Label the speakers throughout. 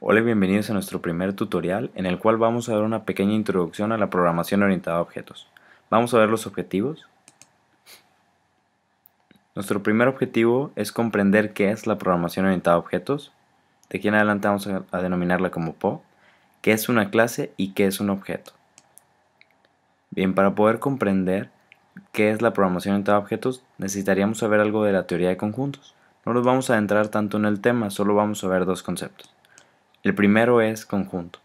Speaker 1: Hola y bienvenidos a nuestro primer tutorial en el cual vamos a dar una pequeña introducción a la programación orientada a objetos. Vamos a ver los objetivos. Nuestro primer objetivo es comprender qué es la programación orientada a objetos. De aquí en adelante vamos a, denominarla como PO. ¿Qué es una clase y qué es un objeto? Bien, para poder comprender qué es la programación orientada a objetos necesitaríamos saber algo de la teoría de conjuntos. No nos vamos a adentrar tanto en el tema, solo vamos a ver dos conceptos. El primero es conjunto.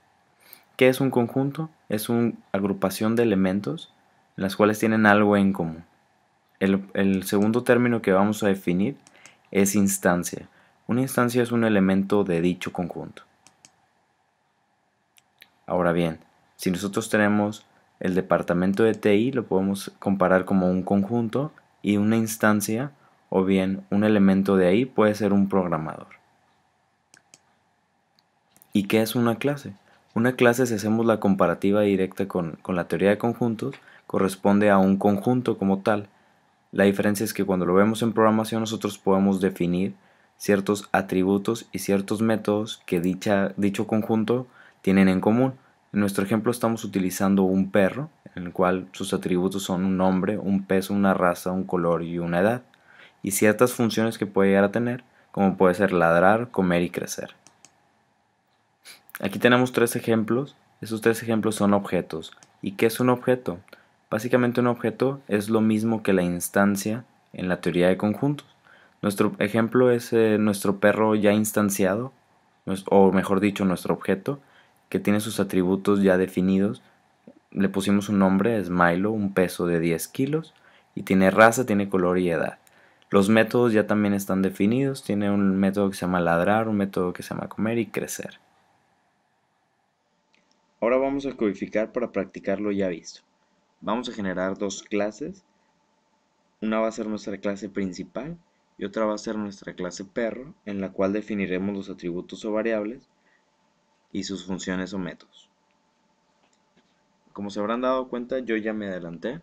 Speaker 1: ¿Qué es un conjunto? Es una agrupación de elementos las cuales tienen algo en común. El, el segundo término que vamos a definir es instancia. Una instancia es un elemento de dicho conjunto. Ahora bien, si nosotros tenemos el departamento de TI, lo podemos comparar como un conjunto y una instancia o bien un elemento de ahí puede ser un programador. ¿Y qué es una clase? Una clase, si hacemos la comparativa directa con, con la teoría de conjuntos, corresponde a un conjunto como tal. La diferencia es que cuando lo vemos en programación nosotros podemos definir ciertos atributos y ciertos métodos que dicha, dicho conjunto tienen en común. En nuestro ejemplo estamos utilizando un perro, en el cual sus atributos son un nombre, un peso, una raza, un color y una edad, y ciertas funciones que puede llegar a tener, como puede ser ladrar, comer y crecer. Aquí tenemos tres ejemplos. Esos tres ejemplos son objetos. ¿Y qué es un objeto? Básicamente un objeto es lo mismo que la instancia en la teoría de conjuntos. Nuestro ejemplo es eh, nuestro perro ya instanciado, o mejor dicho, nuestro objeto, que tiene sus atributos ya definidos. Le pusimos un nombre, es Milo, un peso de 10 kilos, y tiene raza, tiene color y edad. Los métodos ya también están definidos, tiene un método que se llama ladrar, un método que se llama comer y crecer. Ahora vamos a codificar para practicar lo ya visto. Vamos a generar dos clases. Una va a ser nuestra clase principal y otra va a ser nuestra clase perro, en la cual definiremos los atributos o variables y sus funciones o métodos. Como se habrán dado cuenta, yo ya me adelanté.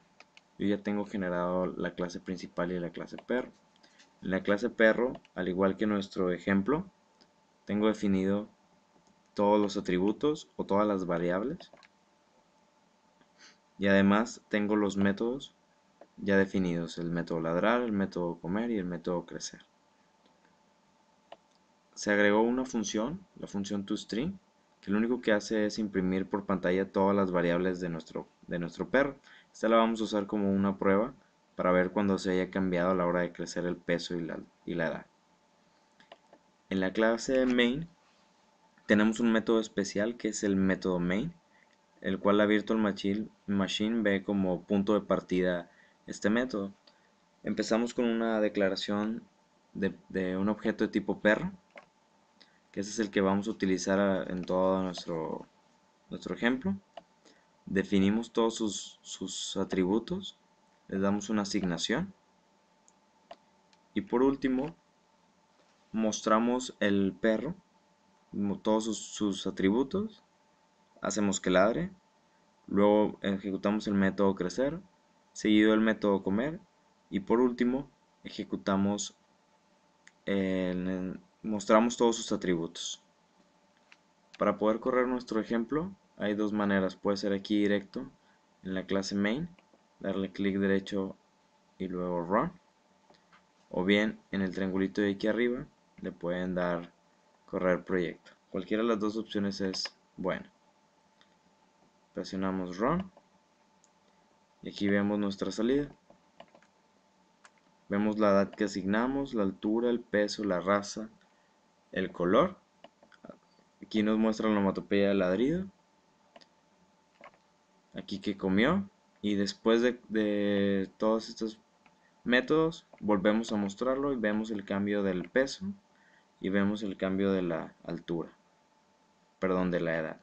Speaker 1: Yo ya tengo generado la clase principal y la clase perro. En la clase perro, al igual que nuestro ejemplo, tengo definido todos los atributos o todas las variables. Y además tengo los métodos ya definidos, el método ladrar, el método comer y el método crecer. Se agregó una función, la función toString, que lo único que hace es imprimir por pantalla todas las variables de nuestro, de nuestro perro. Esta la vamos a usar como una prueba para ver cuando se haya cambiado a la hora de crecer el peso y la, y la edad. En la clase main tenemos un método especial que es el método main, el cual la Virtual Machine ve como punto de partida este método. Empezamos con una declaración de, un objeto de tipo perro, que ese es el que vamos a utilizar en todo nuestro, nuestro ejemplo. Definimos todos sus, sus atributos, le damos una asignación y por último mostramos el perro todos sus, atributos, hacemos que ladre, luego ejecutamos el método crecer, seguido el método comer y por último ejecutamos mostramos todos sus atributos. Para poder correr nuestro ejemplo hay dos maneras, puede ser aquí directo en la clase main, darle clic derecho y luego run, o bien en el triangulito de aquí arriba le pueden dar correr proyecto. Cualquiera de las dos opciones es buena. Presionamos Run. Y aquí vemos nuestra salida. Vemos la edad que asignamos, la altura, el peso, la raza, el color. Aquí nos muestra la onomatopeya de ladrido. Aquí que comió. Y después de todos estos métodos, volvemos a mostrarlo y vemos el cambio del peso y vemos el cambio de la altura, perdón, de la edad.